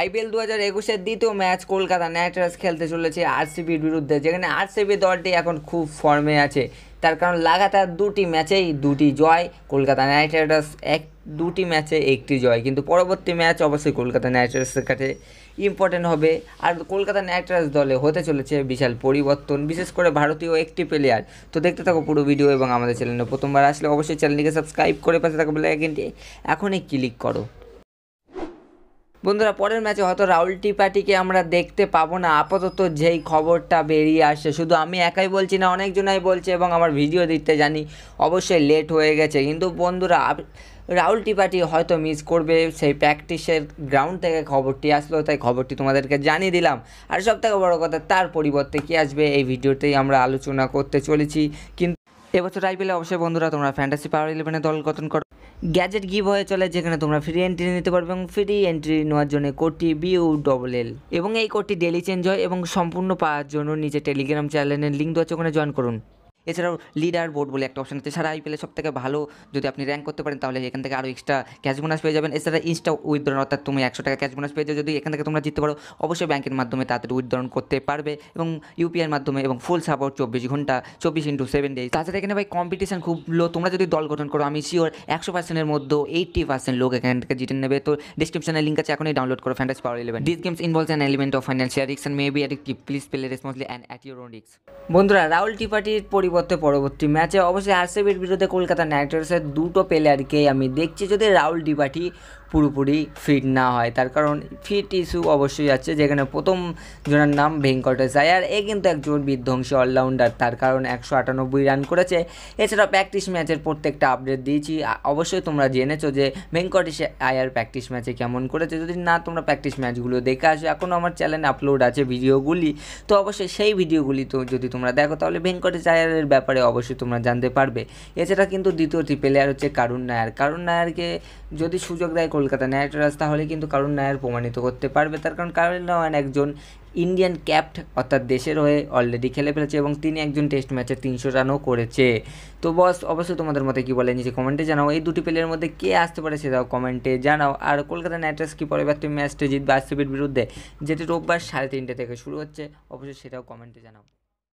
IPL দু হাজার একুশের দ্বিতীয় ম্যাচ কলকাতা নাইট রাইডার্স খেলতে চলেছে আরসিবির বিরুদ্ধে যেখানে আরসিবি দলটি এখন খুব ফর্মে আছে তার কারণ লাগাতার দুটি ম্যাচেই দুটি জয় কলকাতা নাইট রাইডার্স এক দুটি ম্যাচে একটি জয় কিন্তু পরবর্তী ম্যাচ অবশ্যই কলকাতা নাইট রাইডার্সের কাছে ইম্পর্টেন্ট হবে আর কলকাতা নাইট রাইডার্স দলে হতে চলেছে বিশাল পরিবর্তন বিশেষ করে ভারতীয় একটি প্লেয়ার তো দেখতে থাকো পুরো ভিডিও এবং আমাদের চ্যানেলে প্রথমবার আসলে অবশ্যই চ্যানেলটিকে সাবস্ক্রাইব করে পাশে থাকা বলে এখনই ক্লিক করো বন্ধুরা পরের ম্যাচে হয়তো রাহুল ত্রিপাঠীকে আমরা দেখতে পাবো না আপাতত যেই খবরটা বেরিয়ে আসছে শুধু আমি একাই বলছি না অনেকজনাই বলছে এবং আমার ভিডিও দিতে জানি অবশ্যই লেট হয়ে গেছে কিন্তু বন্ধুরা রাহুল ত্রিপাঠী হয়তো মিস করবে সেই প্র্যাকটিসের গ্রাউন্ড থেকে খবরটি আসলো তাই খবরটি তোমাদেরকে জানিয়ে দিলাম আর সবথেকে বড় কথা তার পরিবর্তে কী আসবে এই ভিডিওতেই আমরা আলোচনা করতে চলেছি কিন্তু এবছর আইপিএলে অবশ্যই বন্ধুরা তোমরা ফ্যান্টাসি পাওয়ার ইলেভেনে দল গঠন করো গ্যাজেট গিভ হয়ে চলে যেখানে তোমরা ফ্রি এন্ট্রি নিতে পারবে এবং ফ্রি এন্ট্রি নেওয়ার জন্য কোডটি বিউ ডবল এল এবং এই কোডটি ডেলি চেঞ্জ হয় এবং সম্পূর্ণ পাওয়ার জন্য নিজের টেলিগ্রাম চ্যানেলের লিঙ্ক দেওয়া আছে ওখানে জয়েন করুন এছাড়াও লিডার বোর্ড বলে একটা অপশন আছে সারা আইপিএলে সব থেকে ভালো যদি আপনি র্যাঙ্ক করতে পারেন তাহলে এখান থেকে আরও এক্সট্রা ক্যাশ বোনাস পেয়ে যাবেন এছাড়া ইনস্টা উইথড্রন অর্থাৎ তুমি একশো টাকা ক্যাশ বোনাস পেয়ে যাও যদি এখান থেকে তোমরা জিততে পারো অবশ্যই ব্যাঙ্কের মাধ্যমে তাদের উইথড্রন করতে পারবে এবং ইউপিআইয়ের মাধ্যমে এবং ফুল সাপোর্ট চব্বিশ ঘন্টা চব্বিশ ইন্টু সেভেন ডেজ তাছাড়া এখানে ভাই কম্পিটিশন খুব লো তোমরা যদি দল গঠন করো আমি শিওর একশো পার্সেন্টের মধ্যে এইটটি পার্সেন্ট লোক এখান থেকে জিতে নেবে তো ডিসক্রিপশনে লিঙ্ক আছে এখনই ডাউনলোড করো ফ্যান্টাস পাওয়ার eleven this games involves an element of financial রিক্স and may be addictive please play রেসপন্সলি and at your own রিক্স বন্ধুরা রাহুল টিপাটির পরিবর্তে করতে পরবর্তী ম্যাচে অবশ্যই আরসিবির বিরুদ্ধে কলকাতা নাইট রাইডার্সের দুটো প্লেয়ারকেই আমি দেখছি যদি রাহুল ডিবাটি পুরোপুরি ফিট না হয় তার কারণ ফিট ইস্যু অবশ্যই আছে যেখানে প্রথম জনের নাম ভেঙ্কটেশ আয়ার এ কিন্তু একজন বিধ্বংসী অলরাউন্ডার তার কারণ একশো আটানব্বই রান করেছে এছাড়া প্র্যাকটিস ম্যাচের প্রত্যেকটা আপডেট দিয়েছি অবশ্যই তোমরা জেনেছো যে ভেঙ্কটেশ আয়ার প্র্যাকটিস ম্যাচে কেমন করেছে যদি না তোমরা প্র্যাকটিস ম্যাচগুলো দেখে আসো এখনও আমার চ্যানেলে আপলোড আছে ভিডিওগুলি তো অবশ্যই সেই ভিডিওগুলি তো যদি তোমরা দেখো তাহলে ভেঙ্কটেশ আয়ারের ব্যাপারে অবশ্যই তোমরা জানতে পারবে এছাড়া কিন্তু দ্বিতীয়টি প্লেয়ার হচ্ছে কারুন নায়ার কারুন নায়ারকে যদি সুযোগ দেয় কলকাতা ন্যায় রাস্তা তাহলে কিন্তু কারণ ন্যায়ের প্রমাণিত করতে পারবে তার কারণ কারণ নয় একজন ইন্ডিয়ান ক্যাপ্ট অর্থাৎ দেশের হয়ে অলরেডি খেলে ফেলেছে এবং তিনি একজন টেস্ট ম্যাচে তিনশো রানও করেছে তো বস অবশ্যই তোমাদের মতে কী বলে নিজে কমেন্টে জানাও এই দুটি প্লেয়ারের মধ্যে কে আসতে পারে সেটাও কমেন্টে জানাও আর কলকাতা নাইট রাইডার্স কি পরের ম্যাচটি জিতবে আরসিবির বিরুদ্ধে যেটি রোববার সাড়ে তিনটে থেকে শুরু হচ্ছে অবশ্যই সেটাও কমেন্টে জানাও